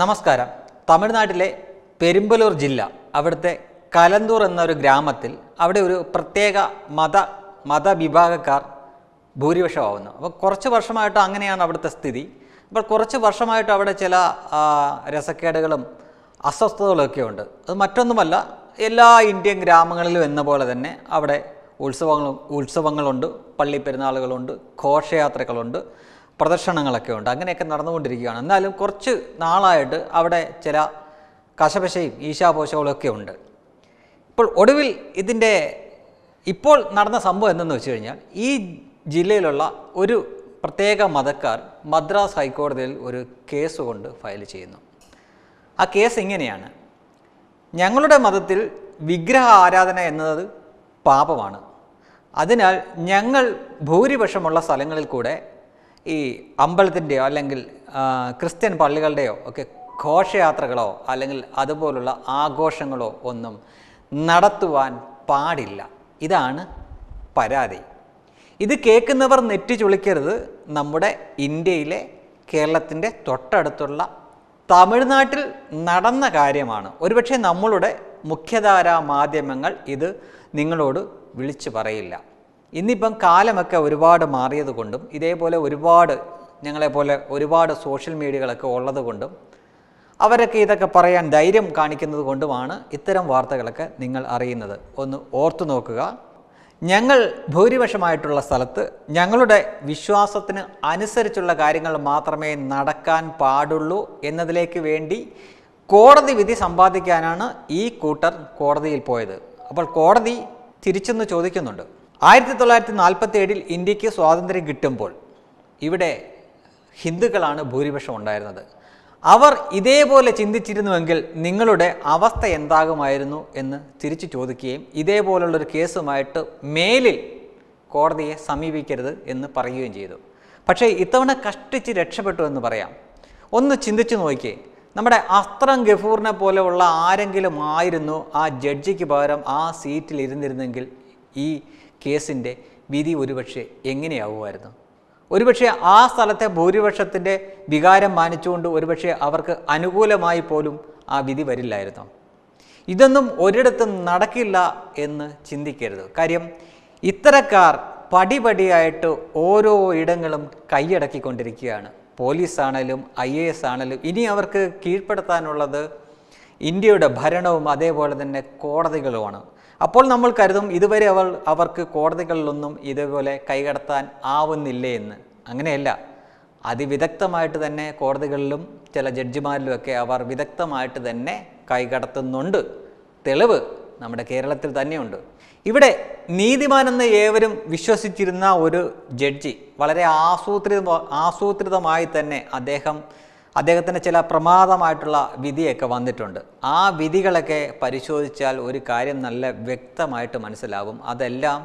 നമസ്കാരം തമിഴ്നാട്ടിലെ പെരുമ്പലൂർ ജില്ല അവിടുത്തെ കലന്തൂർ എന്നൊരു ഗ്രാമത്തിൽ അവിടെ ഒരു പ്രത്യേക മത മതവിഭാഗക്കാർ ഭൂരിപക്ഷമാവുന്നു അപ്പോൾ കുറച്ച് വർഷമായിട്ട് അങ്ങനെയാണ് അവിടുത്തെ സ്ഥിതി അപ്പോൾ കുറച്ച് വർഷമായിട്ട് അവിടെ ചില രസക്കേടുകളും അസ്വസ്ഥതകളൊക്കെ ഉണ്ട് അത് മറ്റൊന്നുമല്ല എല്ലാ ഇന്ത്യൻ ഗ്രാമങ്ങളിലും എന്ന പോലെ തന്നെ അവിടെ ഉത്സവങ്ങളും ഉത്സവങ്ങളുണ്ട് പള്ളി പെരുന്നാളുകളുണ്ട് ഘോഷയാത്രകളുണ്ട് പ്രദർശനങ്ങളൊക്കെ ഉണ്ട് അങ്ങനെയൊക്കെ നടന്നുകൊണ്ടിരിക്കുകയാണ് എന്നാലും കുറച്ച് നാളായിട്ട് അവിടെ ചില കശപശയും ഈശാപോശകളൊക്കെ ഉണ്ട് ഇപ്പോൾ ഒടുവിൽ ഇതിൻ്റെ ഇപ്പോൾ നടന്ന സംഭവം എന്തെന്ന് വെച്ച് കഴിഞ്ഞാൽ ഈ ജില്ലയിലുള്ള ഒരു പ്രത്യേക മതക്കാർ മദ്രാസ് ഹൈക്കോടതിയിൽ ഒരു കേസ് കൊണ്ട് ഫയൽ ചെയ്യുന്നു ആ കേസ് ഇങ്ങനെയാണ് ഞങ്ങളുടെ മതത്തിൽ വിഗ്രഹ ആരാധന എന്നത് പാപമാണ് അതിനാൽ ഞങ്ങൾ ഭൂരിപക്ഷമുള്ള സ്ഥലങ്ങളിൽ കൂടെ ഈ അമ്പലത്തിൻ്റെയോ അല്ലെങ്കിൽ ക്രിസ്ത്യൻ പള്ളികളുടെയോ ഒക്കെ ഘോഷയാത്രകളോ അല്ലെങ്കിൽ അതുപോലുള്ള ആഘോഷങ്ങളോ ഒന്നും നടത്തുവാൻ പാടില്ല ഇതാണ് പരാതി ഇത് കേൾക്കുന്നവർ നെറ്റി ചുളിക്കരുത് നമ്മുടെ ഇന്ത്യയിലെ കേരളത്തിൻ്റെ തൊട്ടടുത്തുള്ള തമിഴ്നാട്ടിൽ നടന്ന കാര്യമാണ് ഒരുപക്ഷെ നമ്മളുടെ മുഖ്യധാരാ മാധ്യമങ്ങൾ ഇത് നിങ്ങളോട് വിളിച്ചു പറയില്ല ഇന്നിപ്പം കാലമൊക്കെ ഒരുപാട് മാറിയത് കൊണ്ടും ഇതേപോലെ ഒരുപാട് ഞങ്ങളെപ്പോലെ ഒരുപാട് സോഷ്യൽ മീഡിയകളൊക്കെ ഉള്ളത് കൊണ്ടും അവരൊക്കെ ഇതൊക്കെ പറയാൻ ധൈര്യം കാണിക്കുന്നത് കൊണ്ടുമാണ് ഇത്തരം വാർത്തകളൊക്കെ നിങ്ങൾ അറിയുന്നത് ഒന്ന് ഓർത്തു നോക്കുക ഞങ്ങൾ ഭൂരിപക്ഷമായിട്ടുള്ള സ്ഥലത്ത് ഞങ്ങളുടെ വിശ്വാസത്തിന് അനുസരിച്ചുള്ള കാര്യങ്ങൾ മാത്രമേ നടക്കാൻ പാടുള്ളൂ എന്നതിലേക്ക് വേണ്ടി കോടതി വിധി സമ്പാദിക്കാനാണ് ഈ കൂട്ടർ കോടതിയിൽ പോയത് അപ്പോൾ കോടതി തിരിച്ചെന്ന് ചോദിക്കുന്നുണ്ട് ആയിരത്തി തൊള്ളായിരത്തി നാൽപ്പത്തി ഏഴിൽ ഇന്ത്യക്ക് സ്വാതന്ത്ര്യം കിട്ടുമ്പോൾ ഇവിടെ ഹിന്ദുക്കളാണ് ഭൂരിപക്ഷം ഉണ്ടായിരുന്നത് അവർ ഇതേപോലെ ചിന്തിച്ചിരുന്നുവെങ്കിൽ നിങ്ങളുടെ അവസ്ഥ എന്താകുമായിരുന്നു എന്ന് തിരിച്ചു ചോദിക്കുകയും ഇതേപോലുള്ളൊരു കേസുമായിട്ട് മേലിൽ കോടതിയെ സമീപിക്കരുത് എന്ന് പറയുകയും ചെയ്തു പക്ഷേ ഇത്തവണ കഷ്ടിച്ച് രക്ഷപ്പെട്ടു എന്ന് പറയാം ഒന്ന് ചിന്തിച്ചു നോക്കിയേ നമ്മുടെ അസ്ത്രം ഗഫൂറിനെ പോലെയുള്ള ആരെങ്കിലും ആയിരുന്നു ആ ജഡ്ജിക്ക് പകരം ആ സീറ്റിൽ ഇരുന്നിരുന്നെങ്കിൽ ഈ കേസിൻ്റെ വിധി ഒരുപക്ഷെ എങ്ങനെയാവുമായിരുന്നു ഒരുപക്ഷെ ആ സ്ഥലത്തെ ഭൂരിപക്ഷത്തിൻ്റെ വികാരം മാനിച്ചുകൊണ്ട് ഒരുപക്ഷെ അവർക്ക് അനുകൂലമായി പോലും ആ വിധി വരില്ലായിരുന്നു ഇതൊന്നും ഒരിടത്തും നടക്കില്ല എന്ന് ചിന്തിക്കരുത് കാര്യം ഇത്തരക്കാർ പടിപടിയായിട്ട് ഓരോ ഇടങ്ങളും കൈയടക്കിക്കൊണ്ടിരിക്കുകയാണ് പോലീസാണേലും ഐ എ എസ് ആണേലും ഇനി അവർക്ക് കീഴ്പ്പെടുത്താനുള്ളത് ഇന്ത്യയുടെ ഭരണവും അതേപോലെ തന്നെ കോടതികളുമാണ് അപ്പോൾ നമ്മൾ കരുതും ഇതുവരെ അവൾ അവർക്ക് കോടതികളിലൊന്നും ഇതേപോലെ കൈകടത്താൻ ആവുന്നില്ലേ എന്ന് അങ്ങനെയല്ല അതിവിദഗ്ധമായിട്ട് തന്നെ കോടതികളിലും ചില ജഡ്ജിമാരിലുമൊക്കെ അവർ വിദഗ്ധമായിട്ട് തന്നെ കൈകടത്തുന്നുണ്ട് തെളിവ് നമ്മുടെ കേരളത്തിൽ തന്നെയുണ്ട് ഇവിടെ നീതിമാനെന്ന് ഏവരും വിശ്വസിച്ചിരുന്ന ഒരു ജഡ്ജി വളരെ ആസൂത്രിത ആസൂത്രിതമായി തന്നെ അദ്ദേഹം അദ്ദേഹത്തിന് ചില പ്രമാദമായിട്ടുള്ള വിധിയൊക്കെ വന്നിട്ടുണ്ട് ആ വിധികളൊക്കെ പരിശോധിച്ചാൽ ഒരു കാര്യം നല്ല വ്യക്തമായിട്ട് മനസ്സിലാകും അതെല്ലാം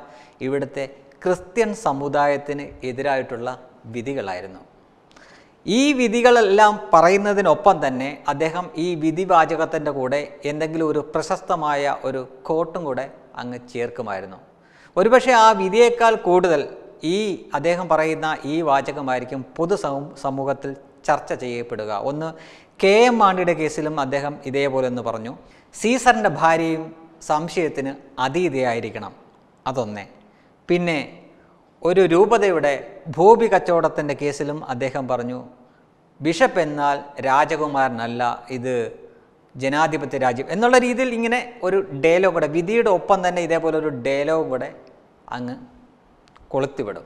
ഇവിടുത്തെ ക്രിസ്ത്യൻ സമുദായത്തിന് എതിരായിട്ടുള്ള വിധികളായിരുന്നു ഈ വിധികളെല്ലാം പറയുന്നതിനൊപ്പം തന്നെ അദ്ദേഹം ഈ വിധിവാചകത്തിൻ്റെ കൂടെ എന്തെങ്കിലും ഒരു പ്രശസ്തമായ ഒരു കോട്ടും കൂടെ അങ്ങ് ചേർക്കുമായിരുന്നു ഒരുപക്ഷെ ആ വിധിയേക്കാൾ കൂടുതൽ ഈ അദ്ദേഹം പറയുന്ന ഈ വാചകമായിരിക്കും പൊതു സമൂഹത്തിൽ ചർച്ച ചെയ്യപ്പെടുക ഒന്ന് കെ എം മാണിയുടെ കേസിലും അദ്ദേഹം ഇതേപോലെ ഒന്ന് പറഞ്ഞു സീസറിൻ്റെ ഭാര്യയും സംശയത്തിന് അതീതയായിരിക്കണം അതൊന്നേ പിന്നെ ഒരു രൂപതയുടെ ഭൂമി കച്ചവടത്തിൻ്റെ കേസിലും അദ്ദേഹം പറഞ്ഞു ബിഷപ്പ് എന്നാൽ രാജകുമാരനല്ല ഇത് ജനാധിപത്യ രാജ്യം എന്നുള്ള രീതിയിൽ ഇങ്ങനെ ഒരു ഡയലോഗ് കൂടെ വിധിയുടെ ഒപ്പം തന്നെ ഇതേപോലെ ഒരു ഡയലോഗ് കൂടെ അങ്ങ് കൊളുത്തിവിടും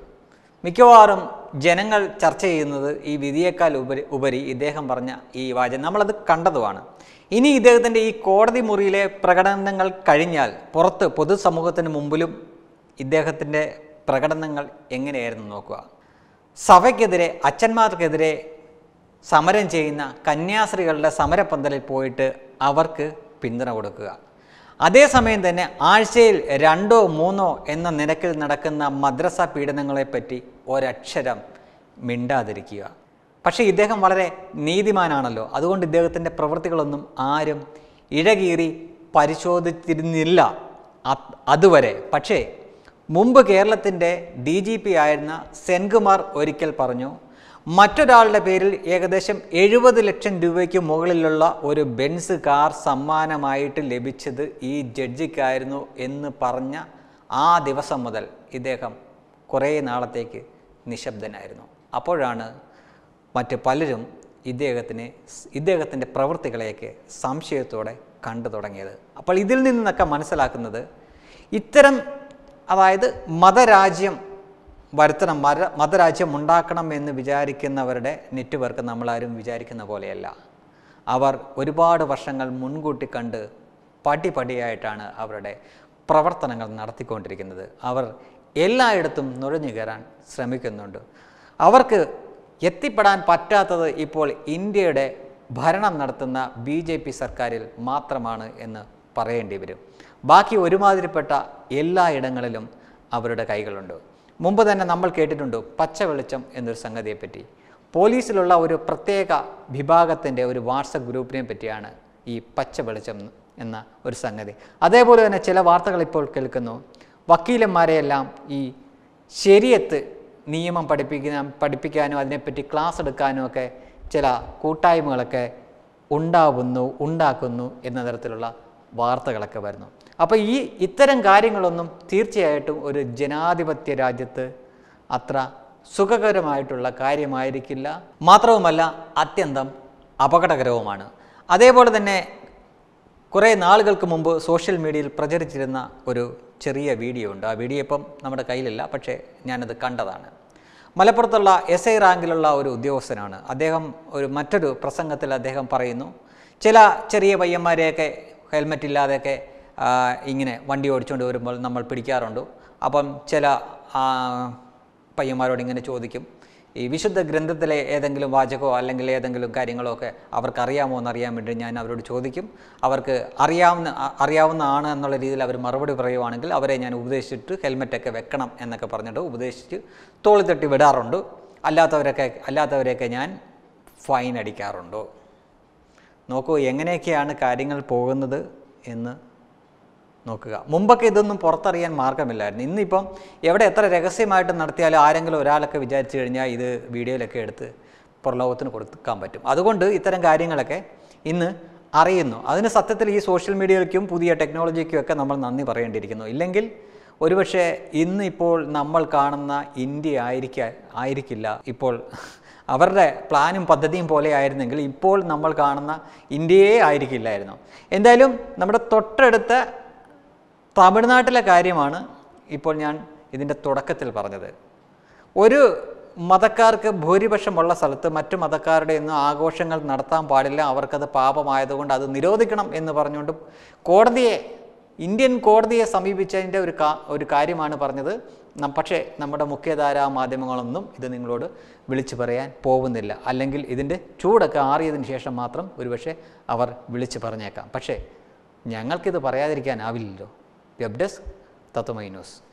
മിക്കവാറും ജനങ്ങൾ ചർച്ച ചെയ്യുന്നത് ഈ വിധിയേക്കാൾ ഉപരി ഉപരി ഇദ്ദേഹം പറഞ്ഞ ഈ വാചകം നമ്മളത് കണ്ടതുമാണ് ഇനി ഇദ്ദേഹത്തിൻ്റെ ഈ കോടതി മുറിയിലെ പ്രകടനങ്ങൾ കഴിഞ്ഞാൽ പുറത്ത് പൊതുസമൂഹത്തിന് മുമ്പിലും ഇദ്ദേഹത്തിൻ്റെ പ്രകടനങ്ങൾ എങ്ങനെയായിരുന്നു നോക്കുക സഭയ്ക്കെതിരെ അച്ഛന്മാർക്കെതിരെ സമരം ചെയ്യുന്ന കന്യാസ്ത്രീകളുടെ സമരപ്പന്തലിൽ പോയിട്ട് അവർക്ക് പിന്തുണ കൊടുക്കുക അതേസമയം തന്നെ ആഴ്ചയിൽ രണ്ടോ മൂന്നോ എന്ന നിരക്കിൽ നടക്കുന്ന മദ്രസ പീഡനങ്ങളെപ്പറ്റി ഒരക്ഷരം മിണ്ടാതിരിക്കുക പക്ഷേ ഇദ്ദേഹം വളരെ നീതിമാനാണല്ലോ അതുകൊണ്ട് ഇദ്ദേഹത്തിൻ്റെ പ്രവൃത്തികളൊന്നും ആരും ഇഴകീറി പരിശോധിച്ചിരുന്നില്ല അതുവരെ പക്ഷേ മുമ്പ് കേരളത്തിൻ്റെ ഡി ജി പി ആയിരുന്ന സെൻകുമാർ ഒരിക്കൽ പറഞ്ഞു മറ്റൊരാളുടെ പേരിൽ ഏകദേശം എഴുപത് ലക്ഷം രൂപയ്ക്ക് മുകളിലുള്ള ഒരു ബെൻസ് കാർ സമ്മാനമായിട്ട് ലഭിച്ചത് ഈ ജഡ്ജിക്കായിരുന്നു എന്ന് പറഞ്ഞ ആ ദിവസം മുതൽ ഇദ്ദേഹം കുറേ നാളത്തേക്ക് നിശബ്ദനായിരുന്നു അപ്പോഴാണ് മറ്റ് പലരും ഇദ്ദേഹത്തിന് ഇദ്ദേഹത്തിൻ്റെ പ്രവൃത്തികളെയൊക്കെ സംശയത്തോടെ കണ്ടു തുടങ്ങിയത് അപ്പോൾ ഇതിൽ നിന്നൊക്കെ മനസ്സിലാക്കുന്നത് ഇത്തരം അതായത് മതരാജ്യം വരുത്തണം മര മതരാജ്യം ഉണ്ടാക്കണം എന്ന് വിചാരിക്കുന്നവരുടെ നെറ്റ്വർക്ക് നമ്മളാരും വിചാരിക്കുന്ന പോലെയല്ല അവർ ഒരുപാട് വർഷങ്ങൾ മുൻകൂട്ടി കണ്ട് പടിപടിയായിട്ടാണ് അവരുടെ പ്രവർത്തനങ്ങൾ നടത്തിക്കൊണ്ടിരിക്കുന്നത് അവർ എല്ലായിടത്തും നുഴഞ്ഞു കയറാൻ ശ്രമിക്കുന്നുണ്ട് അവർക്ക് എത്തിപ്പെടാൻ പറ്റാത്തത് ഇപ്പോൾ ഇന്ത്യയുടെ ഭരണം നടത്തുന്ന ബി ജെ പി സർക്കാരിൽ മാത്രമാണ് എന്ന് പറയേണ്ടി വരും ബാക്കി ഒരുമാതിരിപ്പെട്ട എല്ലായിടങ്ങളിലും അവരുടെ കൈകളുണ്ട് മുമ്പ് തന്നെ നമ്മൾ കേട്ടിട്ടുണ്ട് പച്ച വെളിച്ചം എന്നൊരു സംഗതിയെപ്പറ്റി പോലീസിലുള്ള ഒരു പ്രത്യേക വിഭാഗത്തിൻ്റെ ഒരു വാട്സപ്പ് ഗ്രൂപ്പിനെ പറ്റിയാണ് ഈ പച്ച വെളിച്ചം എന്ന ഒരു സംഗതി അതേപോലെ തന്നെ ചില വാർത്തകൾ ഇപ്പോൾ കേൾക്കുന്നു വക്കീലന്മാരെയെല്ലാം ഈ ശരിയത്ത് നിയമം പഠിപ്പിക്കുന്ന പഠിപ്പിക്കാനും അതിനെപ്പറ്റി ക്ലാസ് എടുക്കാനും ഒക്കെ ചില കൂട്ടായ്മകളൊക്കെ ഉണ്ടാവുന്നു ഉണ്ടാക്കുന്നു എന്ന തരത്തിലുള്ള വാർത്തകളൊക്കെ വരുന്നു അപ്പോൾ ഈ ഇത്തരം കാര്യങ്ങളൊന്നും തീർച്ചയായിട്ടും ഒരു ജനാധിപത്യ രാജ്യത്ത് അത്ര സുഖകരമായിട്ടുള്ള കാര്യമായിരിക്കില്ല മാത്രവുമല്ല അത്യന്തം അപകടകരവുമാണ് അതേപോലെ തന്നെ കുറേ നാളുകൾക്ക് മുമ്പ് സോഷ്യൽ മീഡിയയിൽ പ്രചരിച്ചിരുന്ന ഒരു ചെറിയ വീഡിയോ ഉണ്ട് ആ വീഡിയോ ഇപ്പം നമ്മുടെ കയ്യിലില്ല പക്ഷേ ഞാനത് കണ്ടതാണ് മലപ്പുറത്തുള്ള എസ് ഐ റാങ്കിലുള്ള ഒരു ഉദ്യോഗസ്ഥനാണ് അദ്ദേഹം ഒരു മറ്റൊരു പ്രസംഗത്തിൽ അദ്ദേഹം പറയുന്നു ചില ചെറിയ പയ്യന്മാരെയൊക്കെ ഹെൽമെറ്റ് ഇല്ലാതെയൊക്കെ ഇങ്ങനെ വണ്ടി ഓടിച്ചുകൊണ്ട് വരുമ്പോൾ നമ്മൾ പിടിക്കാറുണ്ട് അപ്പം ചില പയ്യന്മാരോട് ഇങ്ങനെ ചോദിക്കും ഈ വിശുദ്ധ ഗ്രന്ഥത്തിലെ ഏതെങ്കിലും വാചകമോ അല്ലെങ്കിൽ ഏതെങ്കിലും കാര്യങ്ങളോ ഒക്കെ അവർക്ക് അറിയാമോ എന്ന് അറിയാൻ വേണ്ടി ഞാൻ അവരോട് ചോദിക്കും അവർക്ക് അറിയാവുന്ന അറിയാവുന്നതാണ് എന്നുള്ള രീതിയിൽ അവർ മറുപടി പറയുവാണെങ്കിൽ അവരെ ഞാൻ ഉപദേശിച്ചിട്ട് ഹെൽമെറ്റൊക്കെ വെക്കണം എന്നൊക്കെ പറഞ്ഞിട്ട് ഉപദേശിച്ച് തോളിത്തട്ടി വിടാറുണ്ട് അല്ലാത്തവരൊക്കെ അല്ലാത്തവരെയൊക്കെ ഞാൻ ഫൈൻ അടിക്കാറുണ്ട് നോക്കൂ എങ്ങനെയൊക്കെയാണ് കാര്യങ്ങൾ പോകുന്നത് എന്ന് നോക്കുക മുമ്പൊക്കെ ഇതൊന്നും പുറത്തറിയാൻ മാർഗമില്ലായിരുന്നു ഇന്നിപ്പം എവിടെ എത്ര രഹസ്യമായിട്ട് നടത്തിയാലും ആരെങ്കിലും ഒരാളൊക്കെ വിചാരിച്ചു കഴിഞ്ഞാൽ ഇത് വീഡിയോയിലൊക്കെ എടുത്ത് പുറലോകത്തിന് കൊടുക്കാൻ പറ്റും അതുകൊണ്ട് ഇത്തരം കാര്യങ്ങളൊക്കെ ഇന്ന് അറിയുന്നു അതിന് സത്യത്തിൽ ഈ സോഷ്യൽ മീഡിയയ്ക്കും പുതിയ ടെക്നോളജിക്കും ഒക്കെ നമ്മൾ നന്ദി പറയേണ്ടിയിരിക്കുന്നു ഇല്ലെങ്കിൽ ഒരുപക്ഷെ ഇന്നിപ്പോൾ നമ്മൾ കാണുന്ന ഇന്ത്യ ആയിരിക്ക ആയിരിക്കില്ല ഇപ്പോൾ അവരുടെ പ്ലാനും പദ്ധതിയും പോലെ ആയിരുന്നെങ്കിൽ ഇപ്പോൾ നമ്മൾ കാണുന്ന ഇന്ത്യയെ ആയിരിക്കില്ലായിരുന്നു എന്തായാലും നമ്മുടെ തൊട്ടടുത്ത തമിഴ്നാട്ടിലെ കാര്യമാണ് ഇപ്പോൾ ഞാൻ ഇതിൻ്റെ തുടക്കത്തിൽ പറഞ്ഞത് ഒരു മതക്കാർക്ക് ഭൂരിപക്ഷമുള്ള സ്ഥലത്ത് മറ്റു മതക്കാരുടെ ഒന്നും ആഘോഷങ്ങൾ നടത്താൻ പാടില്ല അവർക്കത് പാപമായതുകൊണ്ട് അത് നിരോധിക്കണം എന്ന് പറഞ്ഞുകൊണ്ട് കോടതിയെ ഇന്ത്യൻ കോടതിയെ സമീപിച്ചതിൻ്റെ ഒരു ഒരു കാര്യമാണ് പറഞ്ഞത് പക്ഷേ നമ്മുടെ മുഖ്യധാരാ മാധ്യമങ്ങളൊന്നും ഇത് നിങ്ങളോട് വിളിച്ചു പറയാൻ പോകുന്നില്ല അല്ലെങ്കിൽ ഇതിൻ്റെ ചൂടൊക്കെ ആറിയതിന് ശേഷം മാത്രം ഒരുപക്ഷെ അവർ വിളിച്ചു പറഞ്ഞേക്കാം പക്ഷേ ഞങ്ങൾക്കിത് പറയാതിരിക്കാനാവില്ലല്ലോ വെബ് ഡെസ്ക് തത്വമൈ ന്യൂസ്